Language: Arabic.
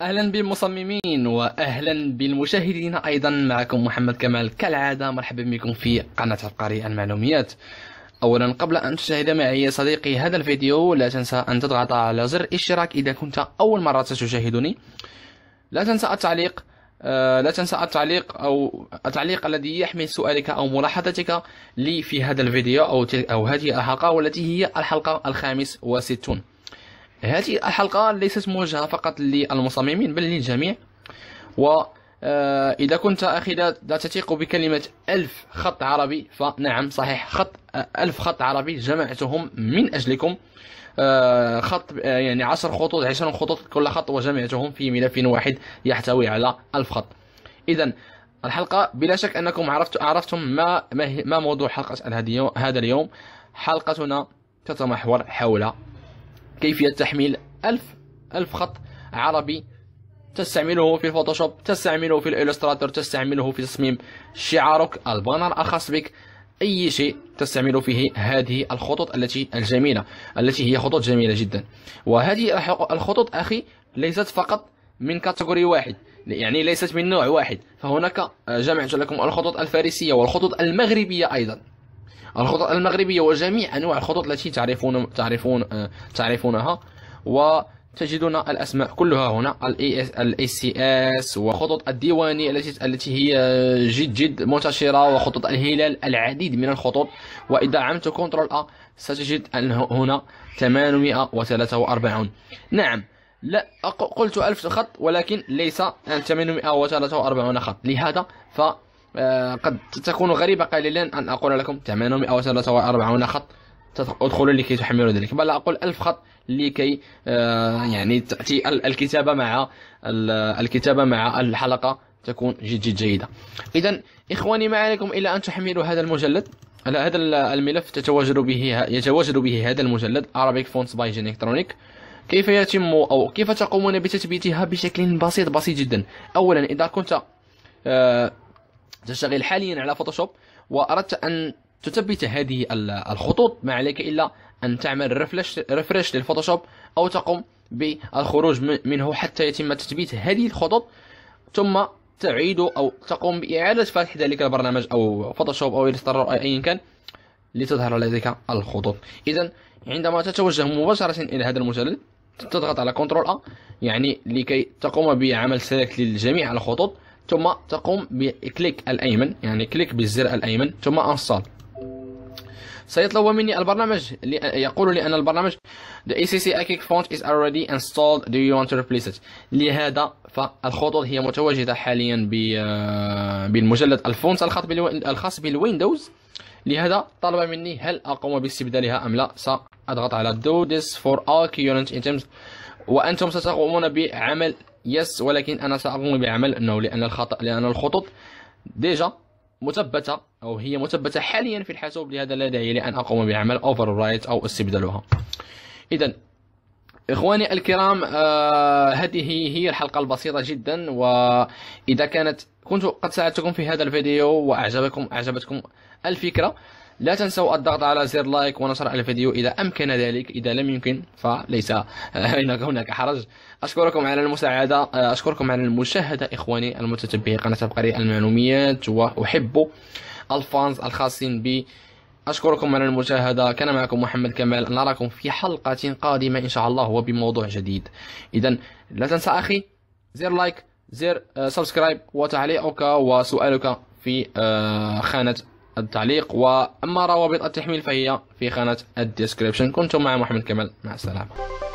اهلا بالمصممين واهلا بالمشاهدين ايضا معكم محمد كمال كالعاده مرحبا بكم في قناه عبقري المعلوميات اولا قبل ان تشاهد معي صديقي هذا الفيديو لا تنسى ان تضغط على زر الاشتراك اذا كنت اول مره تشاهدني لا تنسى التعليق آه، لا تنسى التعليق او التعليق الذي يحمل سؤالك او ملاحظتك لي في هذا الفيديو او او هذه الحلقه والتي هي الحلقه الخامس وستون هذه الحلقة ليست موجهة فقط للمصممين بل للجميع و آه، إذا كنت أخي لا تثق بكلمة ألف خط عربي فنعم صحيح خط آه، ألف خط عربي جمعتهم من أجلكم آه، خط يعني عشر خطوط عشرون خطوط كل خط وجمعتهم في ملف واحد يحتوي على ألف خط إذا الحلقة بلا شك أنكم عرفت عرفتم ما ما موضوع حلقة هذا اليوم حلقتنا تتمحور حول كيفية تحميل ألف ألف خط عربي تستعمله في الفوتوشوب تستعمله في الإلستراتور تستعمله في تصميم شعارك البانر الخاص بك أي شيء تستعمل فيه هذه الخطوط التي الجميلة التي هي خطوط جميلة جدا وهذه الخطوط أخي ليست فقط من كاتيجوري واحد يعني ليست من نوع واحد فهناك جمعت لكم الخطوط الفارسية والخطوط المغربية أيضا الخطوط المغربية وجميع أنواع الخطوط التي تعرفون تعرفون آه، تعرفونها وتجدون الأسماء كلها هنا الاي اس الاي سي اس وخطوط الديواني التي التي هي جد جد منتشرة وخطوط الهلال العديد من الخطوط وإذا عملت كنترول أ ستجد أن هنا 843 نعم لا قلت 1000 خط ولكن ليس 843 خط لهذا ف آه، قد تكون غريبة قليلا أن أقول لكم 800 أو خط ادخلوا لكي تحملوا ذلك بل أقول 1000 خط لكي آه، يعني تأتي الكتابة مع الكتابة مع الحلقة تكون جد جد جيدة إذا إخواني ما عليكم إلا أن تحملوا هذا المجلد على هذا الملف تتواجد به يتواجد به هذا المجلد Arabic Fonts by Genectronic كيف يتم أو كيف تقومون بتثبيتها بشكل بسيط بسيط جدا أولا إذا كنت آه، تشتغل حاليا على فوتوشوب واردت ان تثبت هذه الخطوط ما عليك الا ان تعمل ريفرش ريفرش للفوتوشوب او تقوم بالخروج منه حتى يتم تثبيت هذه الخطوط ثم تعيد او تقوم باعاده فتح ذلك البرنامج او فوتوشوب او الستر او ايا كان لتظهر لديك الخطوط اذا عندما تتوجه مباشره الى هذا المثلث تضغط على كنترول ا يعني لكي تقوم بعمل سيلكت لجميع الخطوط ثم تقوم بكليك الأيمن يعني كليك بالزر الأيمن ثم انصال سيطلب مني البرنامج يقول لي أن البرنامج The ECC ACIC font is already installed do you want to replace it لهذا فالخطوط هي متواجدة حاليا آه، بالمجلد الفونت الخاص بالويندوز لهذا طلب مني هل أقوم باستبدالها أم لا سأضغط على do this for all current items وأنتم ستقومون بعمل يس ولكن انا ساقوم بعمل انه لان الخطا لان الخطوط ديجا مثبته او هي مثبته حاليا في الحاسوب لهذا لا داعي لان اقوم بعمل اوفر رايت او استبدالها اذا اخواني الكرام آه هذه هي الحلقه البسيطه جدا واذا كانت كنت قد ساعدتكم في هذا الفيديو واعجبكم اعجبتكم الفكره لا تنسوا الضغط على زر لايك ونشر الفيديو اذا امكن ذلك اذا لم يمكن فليس آه، هناك حرج اشكركم على المساعده آه، اشكركم على المشاهده اخواني المتتبعي قناه القريه المعلوميات واحب الفانز الخاصين بي أشكركم على المشاهدة كان معكم محمد كمال نراكم في حلقة قادمة إن شاء الله وبموضوع جديد إذا لا تنسى أخي زر لايك زر آه، سبسكرايب وتعليقك وسؤالك في آه، خانة التعليق وأما روابط التحميل فهي في خانة الديسكريبشن كنت مع محمد كمال مع السلامة